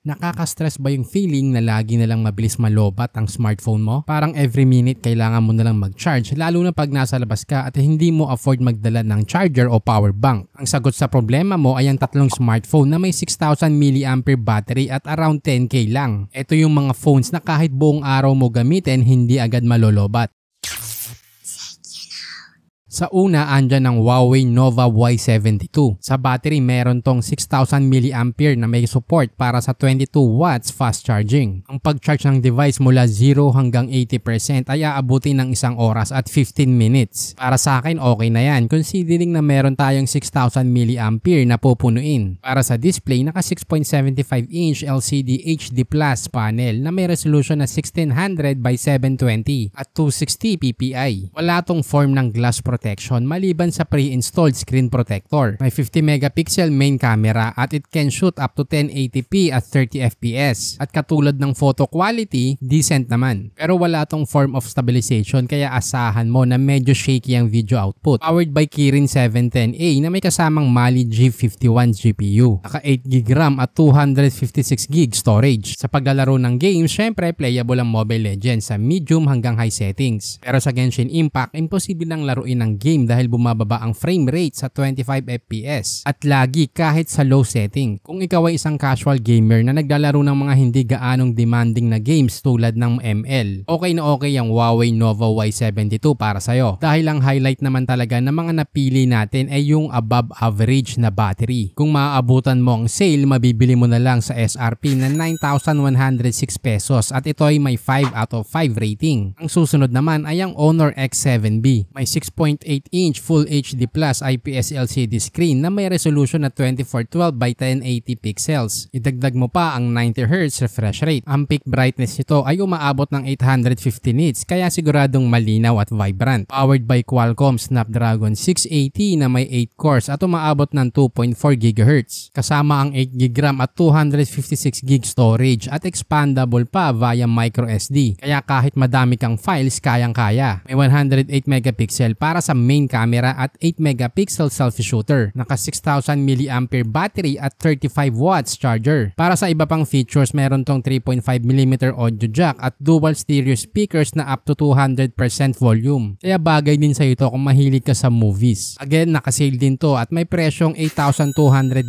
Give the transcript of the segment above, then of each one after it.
Nakaka-stress ba yung feeling na lagi na lang mabilis malobat ang smartphone mo? Parang every minute kailangan mo na lang mag-charge lalo na pag nasa labas ka at hindi mo afford magdala ng charger o power bank. Ang sagot sa problema mo ay ang tatlong smartphone na may 6,000 mAh battery at around 10k lang. Ito yung mga phones na kahit buong araw mo gamitin hindi agad malolobat. Sa una, andyan ang Huawei Nova Y72. Sa battery, meron tong 6,000 mAh na may support para sa 22 watts fast charging. Ang pag-charge ng device mula 0 hanggang 80% ay aabuti ng isang oras at 15 minutes. Para sa akin, okay na yan considering na meron tayong 6,000 mAh na pupunuin. Para sa display, naka 6.75-inch LCD HD Plus panel na may resolution na 1600 by 720 at 260 ppi. Wala tong form ng glass protection protection maliban sa pre-installed screen protector. May 50 megapixel main camera at it can shoot up to 1080p at 30fps. At katulad ng photo quality, decent naman. Pero wala tong form of stabilization kaya asahan mo na medyo shaky ang video output. Powered by Kirin 710A na may kasamang Mali G51 GPU. Naka 8GB RAM at 256GB storage. Sa paglalaro ng game, syempre playable ang Mobile Legends sa medium hanggang high settings. Pero sa Genshin Impact, imposible nang laruin ng ng game dahil bumababa ang frame rate sa 25 FPS at lagi kahit sa low setting. Kung ikaw ay isang casual gamer na naglalaro ng mga hindi gaanong demanding na games tulad ng ML, okay na okay ang Huawei Nova Y72 para sa'yo dahil ang highlight naman talaga ng mga napili natin ay yung above average na battery. Kung maaabutan mo ang sale, mabibili mo na lang sa SRP na 9,106 pesos at ito ay may 5 out of 5 rating. Ang susunod naman ay ang Honor X7B. May 6.8 6.8-inch Full HD Plus IPS LCD screen na may resolution na 2412 by 1080 pixels. Idagdag mo pa ang 90Hz refresh rate. Ang peak brightness nito ay umaabot ng 850 nits kaya siguradong malinaw at vibrant. Powered by Qualcomm Snapdragon 680 na may 8 cores at umaabot ng 2.4 GHz. Kasama ang 8 GB RAM at 256 GB storage at expandable pa via microSD. Kaya kahit madami kang files, kayang-kaya. May 108 megapixel para sa sa main camera at 8 megapixel selfie shooter, naka 6000 mAh battery at 35 watts charger. Para sa iba pang features, meron tong 3.5mm audio jack at dual stereo speakers na up to 200% volume. Kaya bagay din sa ito kung mahilig ka sa movies. Again, naka-sale din to at may presyong 8,299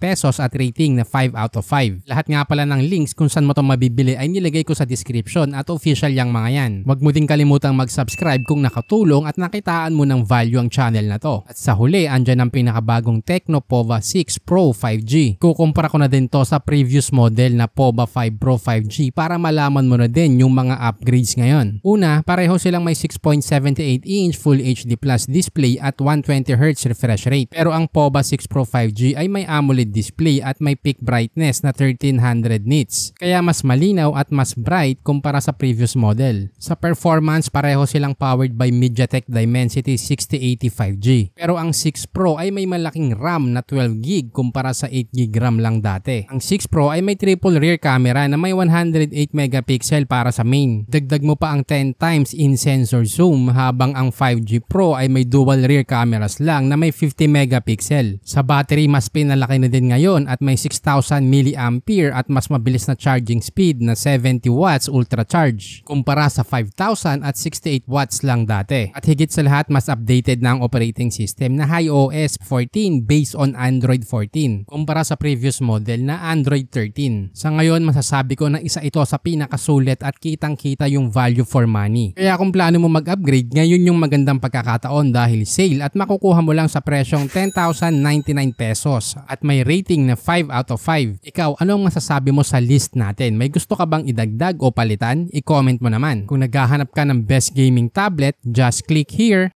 pesos at rating na 5 out of 5. Lahat nga pala ng links kung saan mo to mabibili ay nilagay ko sa description at official yang mga yan. Huwag mo din kalimutang mag-subscribe kung nakatulong at nakitaan mo ng value ang channel na to. At sa huli, andyan ang pinakabagong Tecno POVA 6 Pro 5G. Kukumpara ko na din to sa previous model na POVA 5 Pro 5G para malaman mo na din yung mga upgrades ngayon. Una, pareho silang may 6.78 inch Full HD Plus display at 120Hz refresh rate. Pero ang POVA 6 Pro 5G ay may AMOLED display at may peak brightness na 1300 nits. Kaya mas malinaw at mas bright kumpara sa previous model. Sa performance, pareho silang powered by MediaTek Dimensity Dimensity 6085G. Pero ang 6 Pro ay may malaking RAM na 12GB kumpara sa 8GB RAM lang dati. Ang 6 Pro ay may triple rear camera na may 108 megapixel para sa main. Dagdag mo pa ang 10 times in-sensor zoom habang ang 5G Pro ay may dual rear cameras lang na may 50 megapixel. Sa battery mas pinalaki na din ngayon at may 6,000 mAh at mas mabilis na charging speed na 70 watts ultra charge kumpara sa 5,000 at 68 watts lang dati. At higit sa lahat mas mas updated na ang operating system na iOS 14 based on Android 14 kumpara sa previous model na Android 13. Sa ngayon, masasabi ko na isa ito sa pinakasulit at kitang-kita yung value for money. Kaya kung plano mo mag-upgrade, ngayon yung magandang pagkakataon dahil sale at makukuha mo lang sa presyong 10,099 pesos at may rating na 5 out of 5. Ikaw, anong masasabi mo sa list natin? May gusto ka bang idagdag o palitan? I-comment mo naman. Kung naghahanap ka ng best gaming tablet, just click here